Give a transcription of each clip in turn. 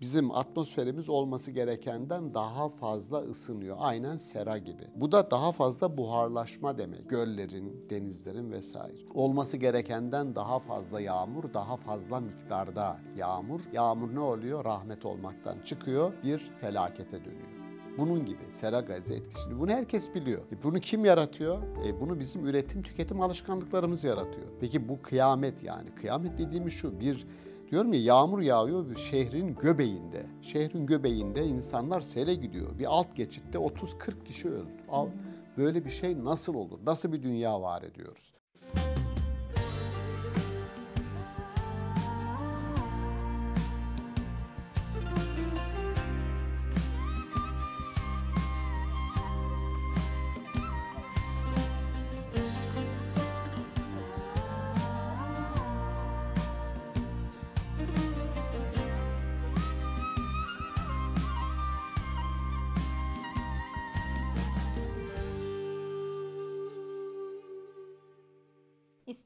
bizim atmosferimiz olması gerekenden daha fazla ısınıyor. Aynen sera gibi. Bu da daha fazla buharlaşma demek. Göllerin, denizlerin vesaire. Olması gerekenden daha fazla yağmur, daha fazla miktarda yağmur. Yağmur ne oluyor? Rahmet olmaktan çıkıyor, bir felakete dönüyor. Bunun gibi sera gazı etkisini. Bunu herkes biliyor. E bunu kim yaratıyor? E bunu bizim üretim tüketim alışkanlıklarımız yaratıyor. Peki bu kıyamet yani. Kıyamet dediğimiz şu bir Diyorum ya yağmur yağıyor bir şehrin göbeğinde. Şehrin göbeğinde insanlar sele gidiyor. Bir alt geçitte 30-40 kişi öldü. Al, böyle bir şey nasıl olur? Nasıl bir dünya var ediyoruz?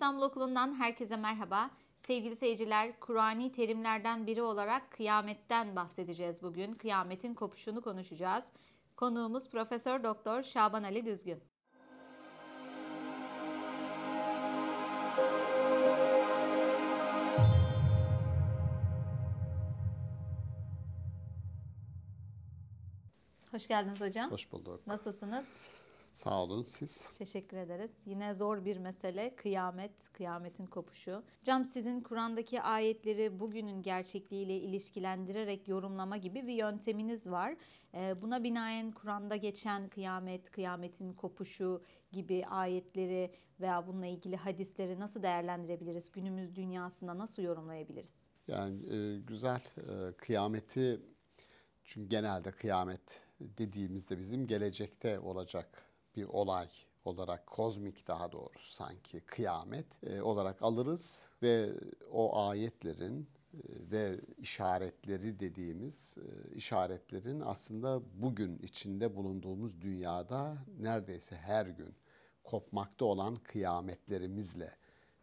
İstanbul Okulu'ndan herkese merhaba. Sevgili seyirciler, Kur'ani terimlerden biri olarak kıyametten bahsedeceğiz bugün. Kıyametin kopuşunu konuşacağız. Konuğumuz Profesör Doktor Şaban Ali Düzgün. Hoş geldiniz hocam. Hoş bulduk. Nasılsınız? Sağ olun siz. Teşekkür ederiz. Yine zor bir mesele kıyamet, kıyametin kopuşu. Cam sizin Kur'an'daki ayetleri bugünün gerçekliğiyle ilişkilendirerek yorumlama gibi bir yönteminiz var. Ee, buna binaen Kur'an'da geçen kıyamet, kıyametin kopuşu gibi ayetleri veya bununla ilgili hadisleri nasıl değerlendirebiliriz? Günümüz dünyasında nasıl yorumlayabiliriz? Yani e, güzel e, kıyameti çünkü genelde kıyamet dediğimizde bizim gelecekte olacak bir olay olarak kozmik daha doğrusu sanki kıyamet e, olarak alırız ve o ayetlerin e, ve işaretleri dediğimiz e, işaretlerin aslında bugün içinde bulunduğumuz dünyada neredeyse her gün kopmakta olan kıyametlerimizle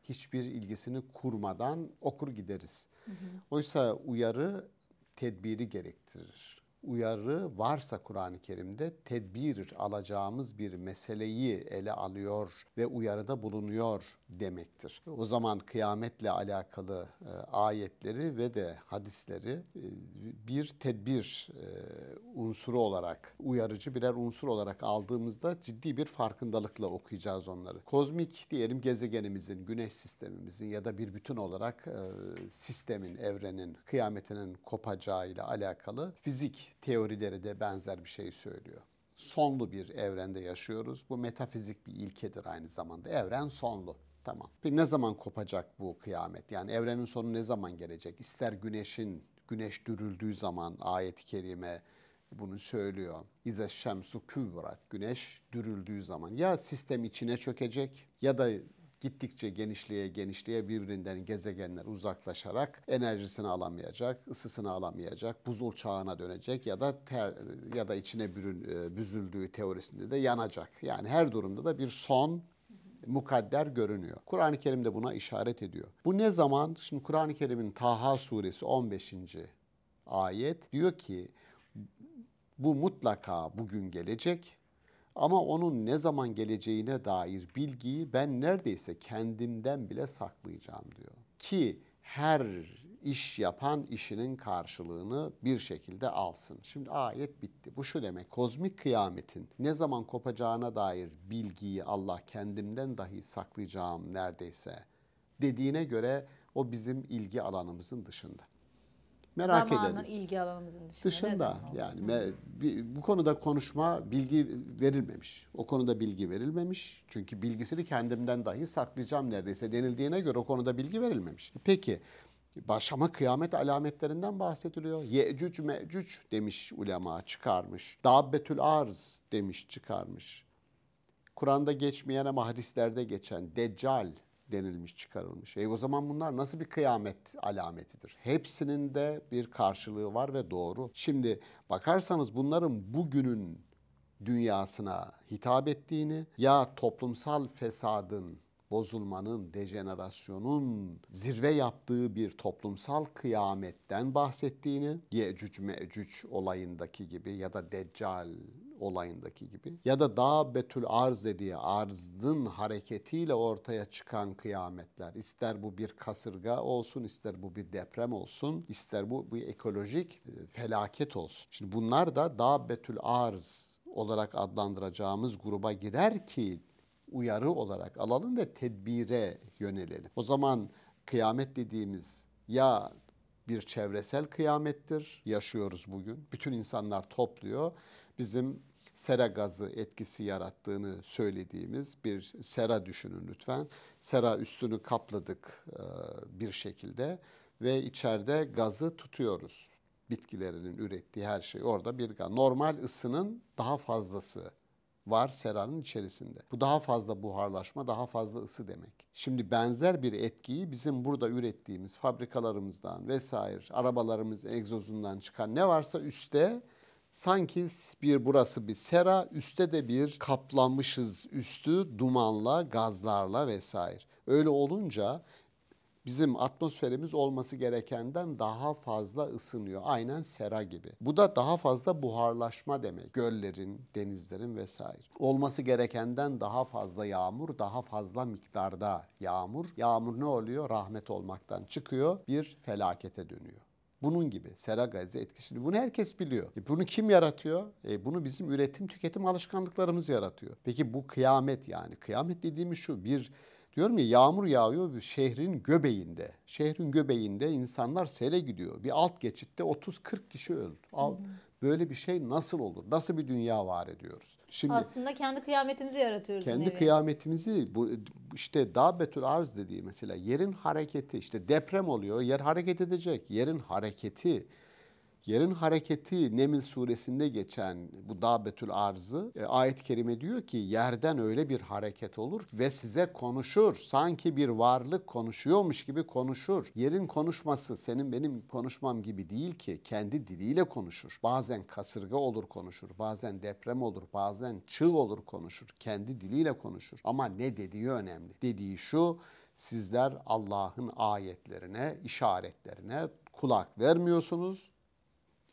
hiçbir ilgisini kurmadan okur gideriz. Hı hı. Oysa uyarı tedbiri gerektirir uyarı varsa Kur'an-ı Kerim'de tedbir alacağımız bir meseleyi ele alıyor ve uyarıda bulunuyor demektir. O zaman kıyametle alakalı e, ayetleri ve de hadisleri e, bir tedbir e, unsuru olarak, uyarıcı birer unsur olarak aldığımızda ciddi bir farkındalıkla okuyacağız onları. Kozmik diyelim gezegenimizin, güneş sistemimizin ya da bir bütün olarak sistemin, evrenin, kıyametinin kopacağıyla alakalı fizik teorileri de benzer bir şey söylüyor. Sonlu bir evrende yaşıyoruz. Bu metafizik bir ilkedir aynı zamanda. Evren sonlu. Tamam. Peki ne zaman kopacak bu kıyamet? Yani evrenin sonu ne zaman gelecek? İster güneşin, güneş dürüldüğü zaman ayet-i kerime bunu söylüyor. İze şemsu küvrat, güneş dürüldüğü zaman ya sistem içine çökecek ya da gittikçe genişliğe genişliğe birbirinden gezegenler uzaklaşarak enerjisini alamayacak, ısısını alamayacak, buzul çağına dönecek ya da ter, ya da içine bürün, e, büzüldüğü teorisinde de yanacak. Yani her durumda da bir son mukadder görünüyor. Kur'an-ı Kerim de buna işaret ediyor. Bu ne zaman? Şimdi Kur'an-ı Kerim'in Taha suresi 15. ayet diyor ki bu mutlaka bugün gelecek ama onun ne zaman geleceğine dair bilgiyi ben neredeyse kendimden bile saklayacağım diyor. Ki her iş yapan işinin karşılığını bir şekilde alsın. Şimdi ayet bitti. Bu şu demek kozmik kıyametin ne zaman kopacağına dair bilgiyi Allah kendimden dahi saklayacağım neredeyse dediğine göre o bizim ilgi alanımızın dışında merak Zamanı, ederiz. ilgi alanımızın dışında. Dışında yani me, bu konuda konuşma bilgi verilmemiş. O konuda bilgi verilmemiş. Çünkü bilgisini kendimden dahi saklayacağım neredeyse denildiğine göre o konuda bilgi verilmemiş. Peki başlama kıyamet alametlerinden bahsediliyor. Yecüc mecüc demiş ulema çıkarmış. Dabbetül arz demiş çıkarmış. Kur'an'da geçmeyen ama hadislerde geçen Deccal denilmiş, çıkarılmış. E o zaman bunlar nasıl bir kıyamet alametidir? Hepsinin de bir karşılığı var ve doğru. Şimdi bakarsanız bunların bugünün dünyasına hitap ettiğini ya toplumsal fesadın bozulmanın, dejenerasyonun zirve yaptığı bir toplumsal kıyametten bahsettiğini, Yecüc Mecüc olayındaki gibi ya da Deccal olayındaki gibi ya da Betül arz dediği arzın hareketiyle ortaya çıkan kıyametler ister bu bir kasırga olsun ister bu bir deprem olsun ister bu bir ekolojik e, felaket olsun. Şimdi bunlar da Betül arz olarak adlandıracağımız gruba girer ki uyarı olarak alalım ve tedbire yönelelim. O zaman kıyamet dediğimiz ya bir çevresel kıyamettir. Yaşıyoruz bugün. Bütün insanlar topluyor. Bizim sera gazı etkisi yarattığını söylediğimiz bir sera düşünün lütfen. Sera üstünü kapladık e, bir şekilde ve içeride gazı tutuyoruz. Bitkilerinin ürettiği her şey orada bir gaz. Normal ısının daha fazlası var seranın içerisinde. Bu daha fazla buharlaşma, daha fazla ısı demek. Şimdi benzer bir etkiyi bizim burada ürettiğimiz fabrikalarımızdan vesaire, arabalarımız egzozundan çıkan ne varsa üstte Sanki bir burası bir sera, üstte de bir kaplanmışız üstü dumanla, gazlarla vesaire. Öyle olunca bizim atmosferimiz olması gerekenden daha fazla ısınıyor. Aynen sera gibi. Bu da daha fazla buharlaşma demek. Göllerin, denizlerin vesaire. Olması gerekenden daha fazla yağmur, daha fazla miktarda yağmur. Yağmur ne oluyor? Rahmet olmaktan çıkıyor, bir felakete dönüyor. Bunun gibi sera gazı etkisini bunu herkes biliyor. E bunu kim yaratıyor? E bunu bizim üretim tüketim alışkanlıklarımız yaratıyor. Peki bu kıyamet yani kıyamet dediğimiz şu bir Diyorum ya yağmur yağıyor bir şehrin göbeğinde. Şehrin göbeğinde insanlar sele gidiyor. Bir alt geçitte 30-40 kişi öldü. Al, hmm. böyle bir şey nasıl olur? Nasıl bir dünya var ediyoruz? Şimdi Aslında kendi kıyametimizi yaratıyoruz. Kendi nevi. kıyametimizi bu işte daha betül arz dediği mesela yerin hareketi işte deprem oluyor. Yer hareket edecek. Yerin hareketi Yerin hareketi Nemil suresinde geçen bu dağbetül arzı e, ayet-i kerime diyor ki yerden öyle bir hareket olur ve size konuşur. Sanki bir varlık konuşuyormuş gibi konuşur. Yerin konuşması senin benim konuşmam gibi değil ki kendi diliyle konuşur. Bazen kasırga olur konuşur, bazen deprem olur, bazen çığ olur konuşur. Kendi diliyle konuşur. Ama ne dediği önemli. Dediği şu sizler Allah'ın ayetlerine, işaretlerine kulak vermiyorsunuz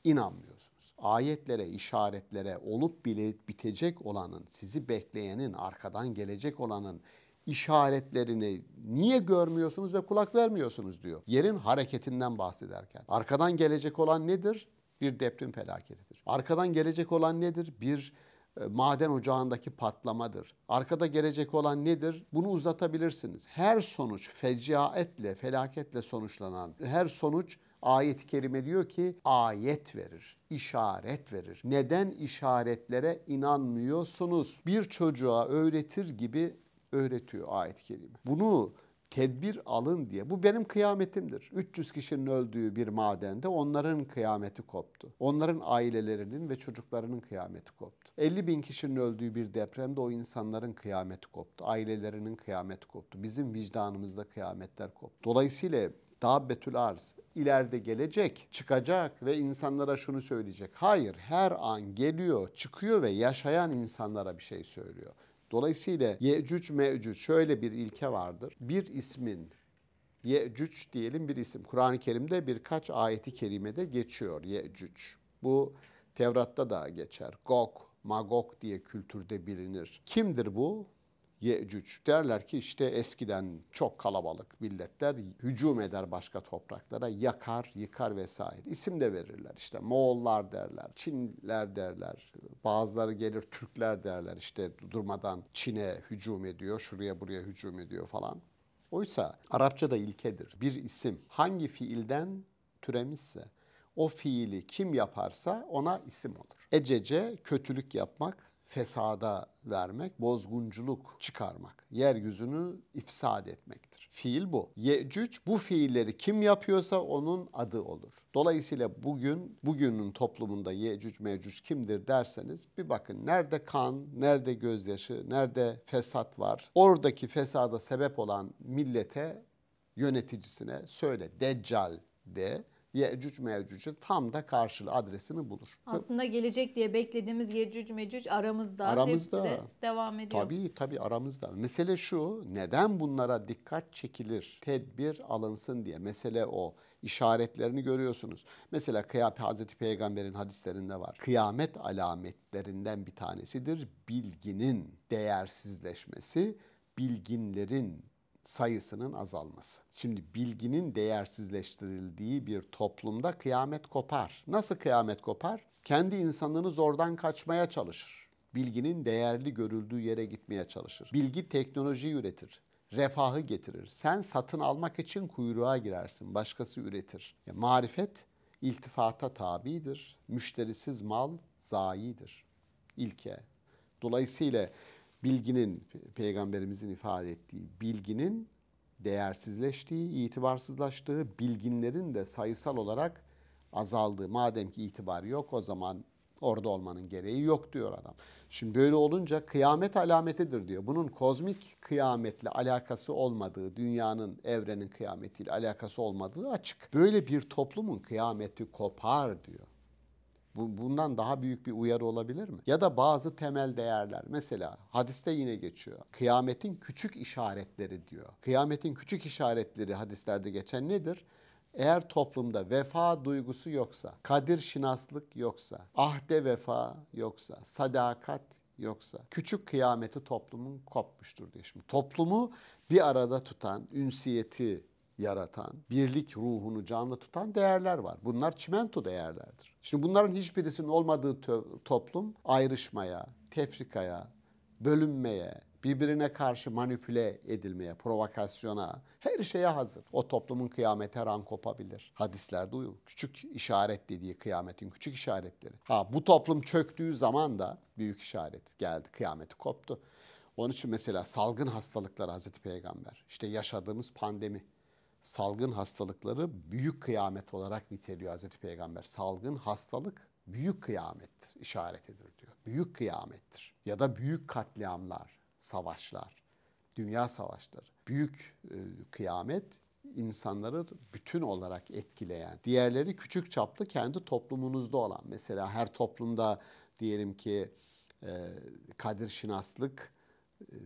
inanmıyorsunuz. Ayetlere, işaretlere, olup bile bitecek olanın, sizi bekleyenin, arkadan gelecek olanın işaretlerini niye görmüyorsunuz ve kulak vermiyorsunuz diyor. Yerin hareketinden bahsederken. Arkadan gelecek olan nedir? Bir deprem felaketidir. Arkadan gelecek olan nedir? Bir e, maden ocağındaki patlamadır. Arkada gelecek olan nedir? Bunu uzatabilirsiniz. Her sonuç fecaetle, felaketle sonuçlanan, her sonuç Ayet-i kerime diyor ki ayet verir, işaret verir. Neden işaretlere inanmıyorsunuz? Bir çocuğa öğretir gibi öğretiyor ayet-i kerime. Bunu tedbir alın diye. Bu benim kıyametimdir. 300 kişinin öldüğü bir madende onların kıyameti koptu. Onların ailelerinin ve çocuklarının kıyameti koptu. 50 bin kişinin öldüğü bir depremde o insanların kıyameti koptu. Ailelerinin kıyameti koptu. Bizim vicdanımızda kıyametler koptu. Dolayısıyla Dabbetül arz ileride gelecek, çıkacak ve insanlara şunu söyleyecek. Hayır, her an geliyor, çıkıyor ve yaşayan insanlara bir şey söylüyor. Dolayısıyla Yecüc Mecüc şöyle bir ilke vardır. Bir ismin Yecüc diyelim bir isim. Kur'an-ı Kerim'de birkaç ayeti kerimede geçiyor Yecüc. Bu Tevrat'ta da geçer. Gok, Magok diye kültürde bilinir. Kimdir bu? Yecüc derler ki işte eskiden çok kalabalık milletler hücum eder başka topraklara, yakar, yıkar vesaire. isim de verirler işte Moğollar derler, Çinler derler, bazıları gelir Türkler derler işte durmadan Çin'e hücum ediyor, şuraya buraya hücum ediyor falan. Oysa Arapçada ilkedir. Bir isim hangi fiilden türemişse o fiili kim yaparsa ona isim olur. Ecece kötülük yapmak, fesada vermek, bozgunculuk çıkarmak, yeryüzünü ifsad etmektir. Fiil bu. Yecüc bu fiilleri kim yapıyorsa onun adı olur. Dolayısıyla bugün, bugünün toplumunda Yecüc Mecüc kimdir derseniz bir bakın nerede kan, nerede gözyaşı, nerede fesat var. Oradaki fesada sebep olan millete, yöneticisine söyle Deccal de Yecüc Mevcüc'ün tam da karşılığı adresini bulur. Aslında gelecek diye beklediğimiz Yecüc Mecüc aramızda, aramızda. de devam ediyor. Tabii tabii aramızda. Mesele şu neden bunlara dikkat çekilir, tedbir alınsın diye mesele o. işaretlerini görüyorsunuz. Mesela kıyafet Hazreti Peygamber'in hadislerinde var. Kıyamet alametlerinden bir tanesidir bilginin değersizleşmesi, bilginlerin sayısının azalması. Şimdi bilginin değersizleştirildiği bir toplumda kıyamet kopar. Nasıl kıyamet kopar? Kendi insanını zordan kaçmaya çalışır. Bilginin değerli görüldüğü yere gitmeye çalışır. Bilgi teknoloji üretir refahı getirir. Sen satın almak için kuyruğa girersin. Başkası üretir. Ya, marifet iltifata tabidir. Müşterisiz mal zayidir. İlke. Dolayısıyla bilginin, peygamberimizin ifade ettiği bilginin değersizleştiği, itibarsızlaştığı, bilginlerin de sayısal olarak azaldığı. Madem ki itibar yok o zaman orada olmanın gereği yok diyor adam. Şimdi böyle olunca kıyamet alametidir diyor. Bunun kozmik kıyametle alakası olmadığı, dünyanın, evrenin kıyametiyle alakası olmadığı açık. Böyle bir toplumun kıyameti kopar diyor bundan daha büyük bir uyarı olabilir mi? Ya da bazı temel değerler. Mesela hadiste yine geçiyor. Kıyametin küçük işaretleri diyor. Kıyametin küçük işaretleri hadislerde geçen nedir? Eğer toplumda vefa duygusu yoksa, kadir şinaslık yoksa, ahde vefa yoksa, sadakat yoksa küçük kıyameti toplumun kopmuştur diyor. Şimdi toplumu bir arada tutan ünsiyeti yaratan, birlik ruhunu canlı tutan değerler var. Bunlar çimento değerlerdir. Şimdi bunların hiçbirisinin olmadığı toplum ayrışmaya, tefrikaya, bölünmeye, birbirine karşı manipüle edilmeye, provokasyona, her şeye hazır. O toplumun kıyameti her kopabilir. Hadisler uyum. Küçük işaret dediği kıyametin küçük işaretleri. Ha bu toplum çöktüğü zaman da büyük işaret geldi. Kıyameti koptu. Onun için mesela salgın hastalıklar Hazreti Peygamber, İşte yaşadığımız pandemi, salgın hastalıkları büyük kıyamet olarak niteliyor Hazreti Peygamber. Salgın hastalık büyük kıyamettir, işaretidir diyor. Büyük kıyamettir ya da büyük katliamlar, savaşlar, dünya savaşları. Büyük e, kıyamet insanları bütün olarak etkileyen, diğerleri küçük çaplı kendi toplumunuzda olan. Mesela her toplumda diyelim ki e, kadir şinaslık, e,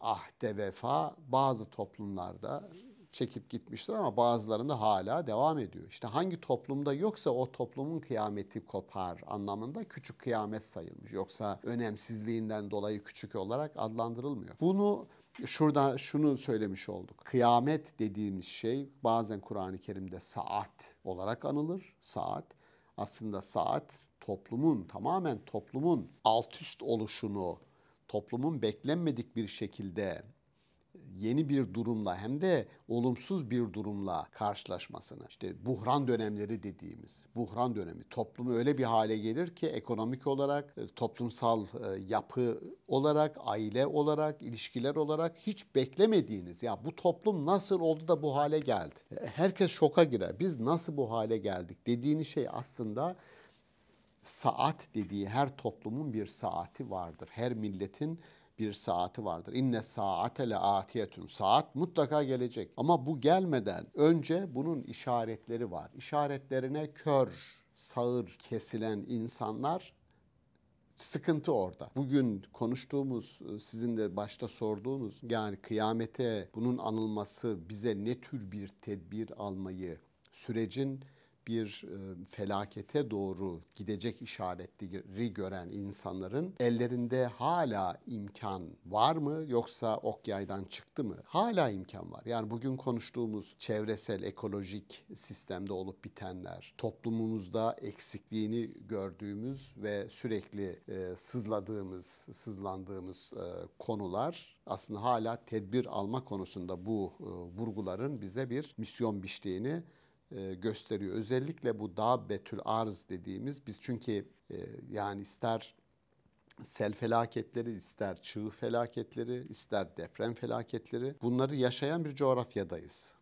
ahde vefa bazı toplumlarda çekip gitmiştir ama bazılarında hala devam ediyor. İşte hangi toplumda yoksa o toplumun kıyameti kopar anlamında küçük kıyamet sayılmış. Yoksa önemsizliğinden dolayı küçük olarak adlandırılmıyor. Bunu şurada şunu söylemiş olduk. Kıyamet dediğimiz şey bazen Kur'an-ı Kerim'de saat olarak anılır. Saat aslında saat toplumun tamamen toplumun alt üst oluşunu, toplumun beklenmedik bir şekilde yeni bir durumla hem de olumsuz bir durumla karşılaşmasını işte buhran dönemleri dediğimiz buhran dönemi toplumu öyle bir hale gelir ki ekonomik olarak, e, toplumsal e, yapı olarak, aile olarak, ilişkiler olarak hiç beklemediğiniz ya bu toplum nasıl oldu da bu hale geldi? E, herkes şoka girer. Biz nasıl bu hale geldik dediğiniz şey aslında saat dediği her toplumun bir saati vardır. Her milletin bir saati vardır. İnne saate le atiyetun. Saat mutlaka gelecek. Ama bu gelmeden önce bunun işaretleri var. İşaretlerine kör, sağır, kesilen insanlar sıkıntı orada. Bugün konuştuğumuz, sizin de başta sorduğunuz yani kıyamete bunun anılması bize ne tür bir tedbir almayı, sürecin bir felakete doğru gidecek işaretleri gören insanların ellerinde hala imkan var mı yoksa ok yaydan çıktı mı? Hala imkan var. Yani bugün konuştuğumuz çevresel ekolojik sistemde olup bitenler, toplumumuzda eksikliğini gördüğümüz ve sürekli e, sızladığımız, sızlandığımız e, konular aslında hala tedbir alma konusunda bu e, vurguların bize bir misyon biçtiğini e, gösteriyor. Özellikle bu dağ betül arz dediğimiz biz çünkü e, yani ister sel felaketleri, ister çığ felaketleri, ister deprem felaketleri bunları yaşayan bir coğrafyadayız.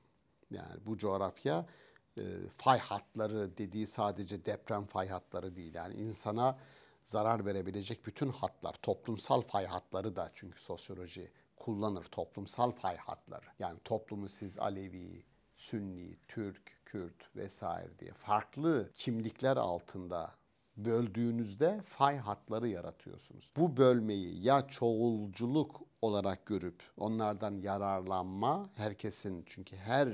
Yani bu coğrafya e, fay hatları dediği sadece deprem fay hatları değil. Yani insana zarar verebilecek bütün hatlar, toplumsal fay hatları da çünkü sosyoloji kullanır toplumsal fay hatları. Yani toplumu siz Alevi, Sünni, Türk, Kürt vesaire diye farklı kimlikler altında böldüğünüzde fay hatları yaratıyorsunuz. Bu bölmeyi ya çoğulculuk olarak görüp onlardan yararlanma, herkesin çünkü her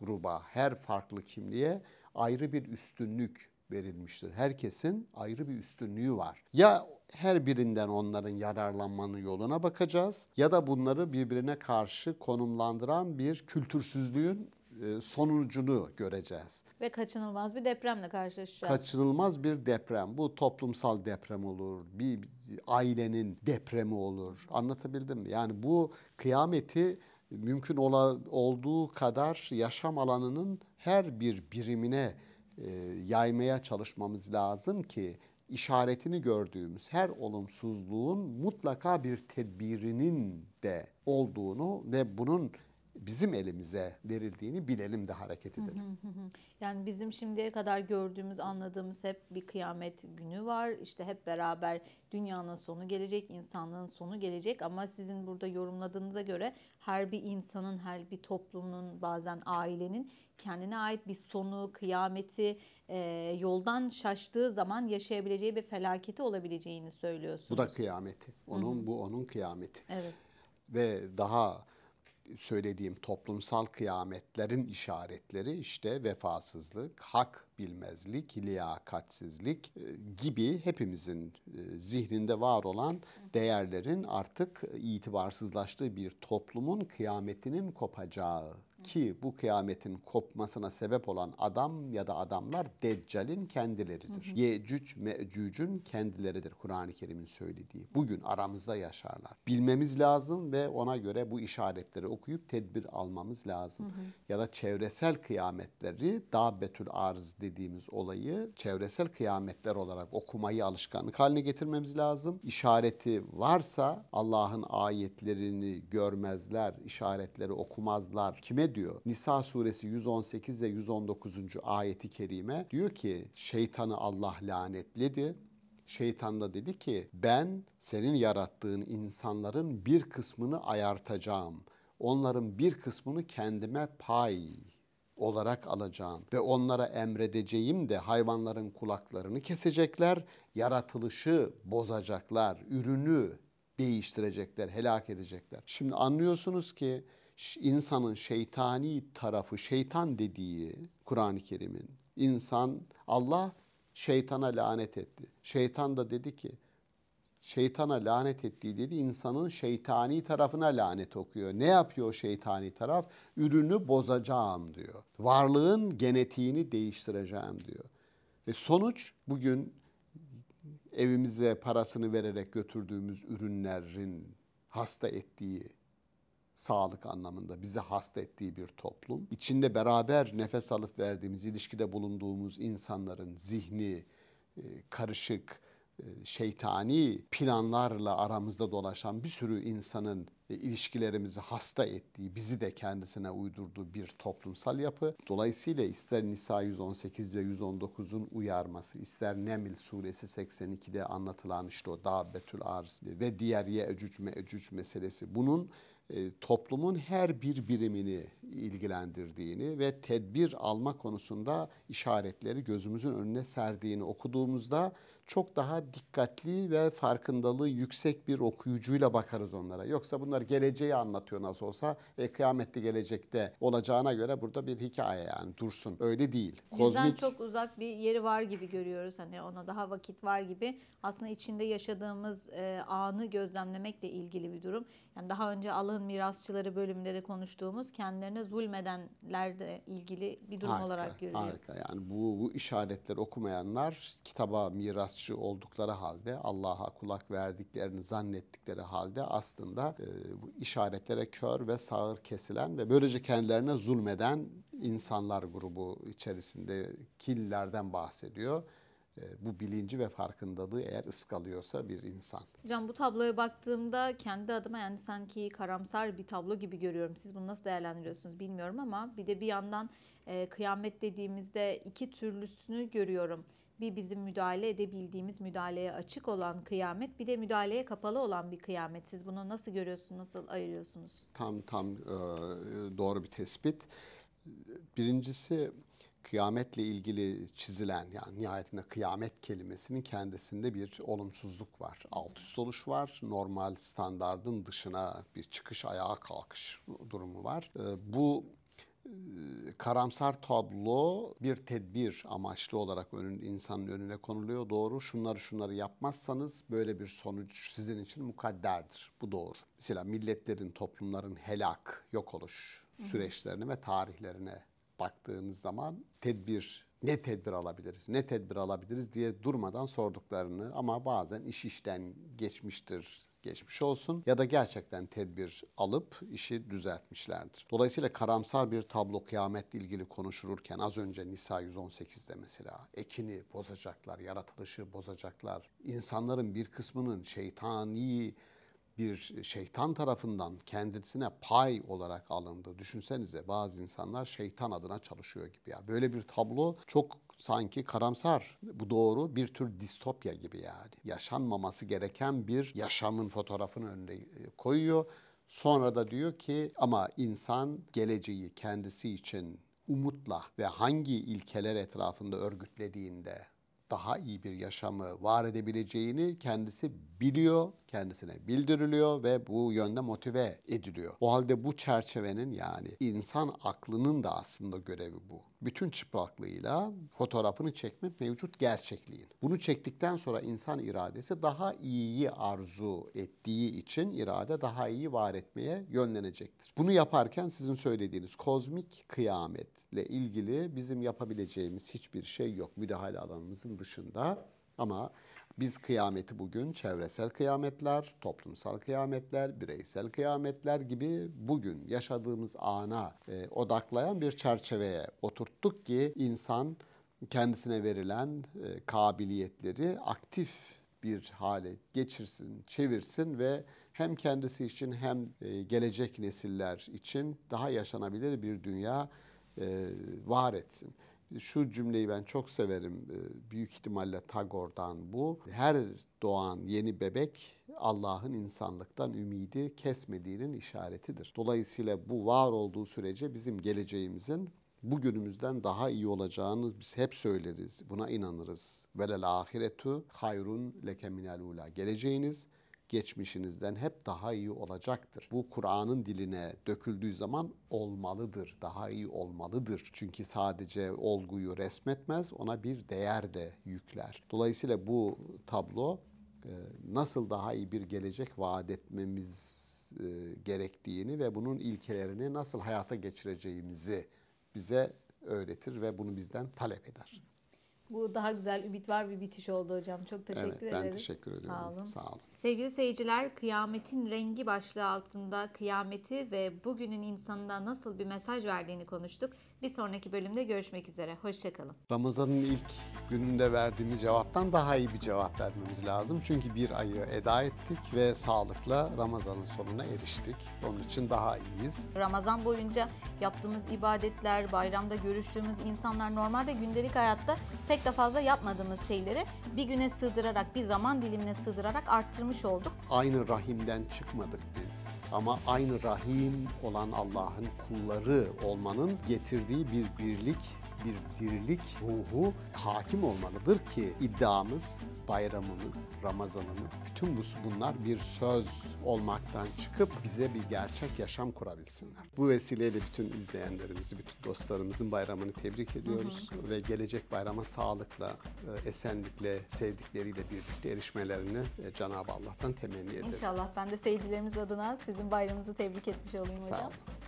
gruba, her farklı kimliğe ayrı bir üstünlük verilmiştir. Herkesin ayrı bir üstünlüğü var. Ya her birinden onların yararlanmanın yoluna bakacağız ya da bunları birbirine karşı konumlandıran bir kültürsüzlüğün e, sonucunu göreceğiz. Ve kaçınılmaz bir depremle karşılaşacağız. Kaçınılmaz bir deprem. Bu toplumsal deprem olur, bir ailenin depremi olur. Anlatabildim mi? Yani bu kıyameti mümkün ola, olduğu kadar yaşam alanının her bir birimine e, yaymaya çalışmamız lazım ki işaretini gördüğümüz her olumsuzluğun mutlaka bir tedbirinin de olduğunu ve bunun bizim elimize verildiğini bilelim de hareket edelim. Yani bizim şimdiye kadar gördüğümüz, anladığımız hep bir kıyamet günü var. İşte hep beraber dünyanın sonu gelecek, insanlığın sonu gelecek ama sizin burada yorumladığınıza göre her bir insanın, her bir toplumun, bazen ailenin kendine ait bir sonu, kıyameti e, yoldan şaştığı zaman yaşayabileceği bir felaketi olabileceğini söylüyorsunuz. Bu da kıyameti. Onun hı hı. bu onun kıyameti. Evet. Ve daha söylediğim toplumsal kıyametlerin işaretleri işte vefasızlık, hak bilmezlik, liyakatsizlik e, gibi hepimizin e, zihninde var olan değerlerin artık itibarsızlaştığı bir toplumun kıyametinin kopacağı ki bu kıyametin kopmasına sebep olan adam ya da adamlar Deccal'in kendileridir. Hı hı. Yecüc Mecüc'ün kendileridir Kur'an-ı Kerim'in söylediği. Bugün aramızda yaşarlar. Bilmemiz lazım ve ona göre bu işaretleri okuyup tedbir almamız lazım. Hı hı. Ya da çevresel kıyametleri dabbetül arz dediğimiz olayı çevresel kıyametler olarak okumayı alışkanlık haline getirmemiz lazım. İşareti varsa Allah'ın ayetlerini görmezler, işaretleri okumazlar. Kime diyor? Nisa suresi 118 ve 119. ayeti kerime diyor ki şeytanı Allah lanetledi. Şeytan da dedi ki ben senin yarattığın insanların bir kısmını ayartacağım. Onların bir kısmını kendime pay olarak alacağım ve onlara emredeceğim de hayvanların kulaklarını kesecekler, yaratılışı bozacaklar, ürünü değiştirecekler, helak edecekler. Şimdi anlıyorsunuz ki insanın şeytani tarafı, şeytan dediği Kur'an-ı Kerim'in insan Allah şeytana lanet etti. Şeytan da dedi ki şeytana lanet ettiği dedi insanın şeytani tarafına lanet okuyor. Ne yapıyor şeytani taraf? Ürünü bozacağım diyor. Varlığın genetiğini değiştireceğim diyor. E sonuç bugün evimize parasını vererek götürdüğümüz ürünlerin hasta ettiği sağlık anlamında bizi hasta ettiği bir toplum. İçinde beraber nefes alıp verdiğimiz, ilişkide bulunduğumuz insanların zihni e, karışık, e, şeytani planlarla aramızda dolaşan bir sürü insanın e, ilişkilerimizi hasta ettiği, bizi de kendisine uydurduğu bir toplumsal yapı. Dolayısıyla ister Nisa 118 ve 119'un uyarması, ister Neml suresi 82'de anlatılan işte o Dabbetül Arz ve diğer Ye'cüc Me'cüc meselesi bunun ee, toplumun her bir birimini ilgilendirdiğini ve tedbir alma konusunda işaretleri gözümüzün önüne serdiğini okuduğumuzda çok daha dikkatli ve farkındalığı yüksek bir okuyucuyla bakarız onlara. Yoksa bunlar geleceği anlatıyor nasıl olsa. E, kıyamette gelecekte olacağına göre burada bir hikaye yani dursun. Öyle değil. Bizden çok uzak bir yeri var gibi görüyoruz. Hani ona daha vakit var gibi. Aslında içinde yaşadığımız e, anı gözlemlemekle ilgili bir durum. Yani daha önce Allah'ın mirasçıları bölümünde de konuştuğumuz kendilerine kendilerine zulmedenlerle ilgili bir durum harika, olarak görüyor. Harika. Yani bu, bu işaretleri okumayanlar kitaba mirasçı oldukları halde Allah'a kulak verdiklerini zannettikleri halde aslında e, bu işaretlere kör ve sağır kesilen ve böylece kendilerine zulmeden insanlar grubu içerisinde killerden bahsediyor. Ee, bu bilinci ve farkındalığı eğer ıskalıyorsa bir insan. Can bu tabloya baktığımda kendi adıma yani sanki karamsar bir tablo gibi görüyorum. Siz bunu nasıl değerlendiriyorsunuz bilmiyorum ama bir de bir yandan e, kıyamet dediğimizde iki türlüsünü görüyorum. Bir bizim müdahale edebildiğimiz müdahaleye açık olan kıyamet bir de müdahaleye kapalı olan bir kıyamet. Siz bunu nasıl görüyorsunuz, nasıl ayırıyorsunuz? Tam tam e, doğru bir tespit. Birincisi kıyametle ilgili çizilen yani nihayetinde kıyamet kelimesinin kendisinde bir olumsuzluk var. Alt üst oluş var. Normal standardın dışına bir çıkış ayağa kalkış durumu var. Ee, bu e, karamsar tablo bir tedbir amaçlı olarak önün, insanın önüne konuluyor. Doğru. Şunları şunları yapmazsanız böyle bir sonuç sizin için mukadderdir. Bu doğru. Mesela milletlerin, toplumların helak, yok oluş süreçlerine ve tarihlerine baktığınız zaman tedbir ne tedbir alabiliriz, ne tedbir alabiliriz diye durmadan sorduklarını ama bazen iş işten geçmiştir geçmiş olsun ya da gerçekten tedbir alıp işi düzeltmişlerdir. Dolayısıyla karamsar bir tablo kıyametle ilgili konuşulurken az önce Nisa 118'de mesela ekini bozacaklar, yaratılışı bozacaklar. insanların bir kısmının şeytani bir şeytan tarafından kendisine pay olarak alındı. Düşünsenize bazı insanlar şeytan adına çalışıyor gibi ya. Böyle bir tablo çok sanki karamsar. Bu doğru bir tür distopya gibi yani. Yaşanmaması gereken bir yaşamın fotoğrafını önüne e, koyuyor. Sonra da diyor ki ama insan geleceği kendisi için umutla ve hangi ilkeler etrafında örgütlediğinde daha iyi bir yaşamı var edebileceğini kendisi biliyor, kendisine bildiriliyor ve bu yönde motive ediliyor. O halde bu çerçevenin yani insan aklının da aslında görevi bu bütün çıplaklığıyla fotoğrafını çekmek mevcut gerçekliğin. Bunu çektikten sonra insan iradesi daha iyiyi arzu ettiği için irade daha iyi var etmeye yönlenecektir. Bunu yaparken sizin söylediğiniz kozmik kıyametle ilgili bizim yapabileceğimiz hiçbir şey yok müdahale alanımızın dışında. Ama biz kıyameti bugün çevresel kıyametler, toplumsal kıyametler, bireysel kıyametler gibi bugün yaşadığımız ana e, odaklayan bir çerçeveye oturttuk ki insan kendisine verilen e, kabiliyetleri aktif bir hale geçirsin, çevirsin ve hem kendisi için hem e, gelecek nesiller için daha yaşanabilir bir dünya e, var etsin. Şu cümleyi ben çok severim. Ee, büyük ihtimalle Tagore'dan bu. Her doğan yeni bebek Allah'ın insanlıktan ümidi kesmediğinin işaretidir. Dolayısıyla bu var olduğu sürece bizim geleceğimizin bugünümüzden daha iyi olacağını biz hep söyleriz. Buna inanırız. Velel ahiretu hayrun leke minel ula. Geleceğiniz geçmişinizden hep daha iyi olacaktır. Bu Kur'an'ın diline döküldüğü zaman olmalıdır, daha iyi olmalıdır. Çünkü sadece olguyu resmetmez, ona bir değer de yükler. Dolayısıyla bu tablo e, nasıl daha iyi bir gelecek vaat etmemiz e, gerektiğini ve bunun ilkelerini nasıl hayata geçireceğimizi bize öğretir ve bunu bizden talep eder. Bu daha güzel, ümit var bir bitiş oldu hocam. Çok teşekkür evet, ben ederiz. Ben teşekkür ederim. Sağ olun. Sağ olun. Sevgili seyirciler, kıyametin rengi başlığı altında kıyameti ve bugünün insanına nasıl bir mesaj verdiğini konuştuk. Bir sonraki bölümde görüşmek üzere. Hoşçakalın. Ramazan'ın ilk gününde verdiğimiz cevaptan daha iyi bir cevap vermemiz lazım. Çünkü bir ayı eda ettik ve sağlıkla Ramazan'ın sonuna eriştik. Onun için daha iyiyiz. Ramazan boyunca yaptığımız ibadetler, bayramda görüştüğümüz insanlar normalde gündelik hayatta pek de fazla yapmadığımız şeyleri bir güne sığdırarak, bir zaman dilimine sığdırarak arttırmak almış olduk. Aynı rahimden çıkmadık biz ama aynı rahim olan Allah'ın kulları olmanın getirdiği bir birlik bir dirilik ruhu hakim olmalıdır ki iddiamız, bayramımız, Ramazanımız, bütün bu, bunlar bir söz olmaktan çıkıp bize bir gerçek yaşam kurabilsinler. Bu vesileyle bütün izleyenlerimizi, bütün dostlarımızın bayramını tebrik ediyoruz hı hı. ve gelecek bayrama sağlıkla, e, esenlikle, sevdikleriyle birlikte erişmelerini e, Cenab-ı Allah'tan temenni ederim. İnşallah ben de seyircilerimiz adına sizin bayramınızı tebrik etmiş olayım hocam. Sağ olun.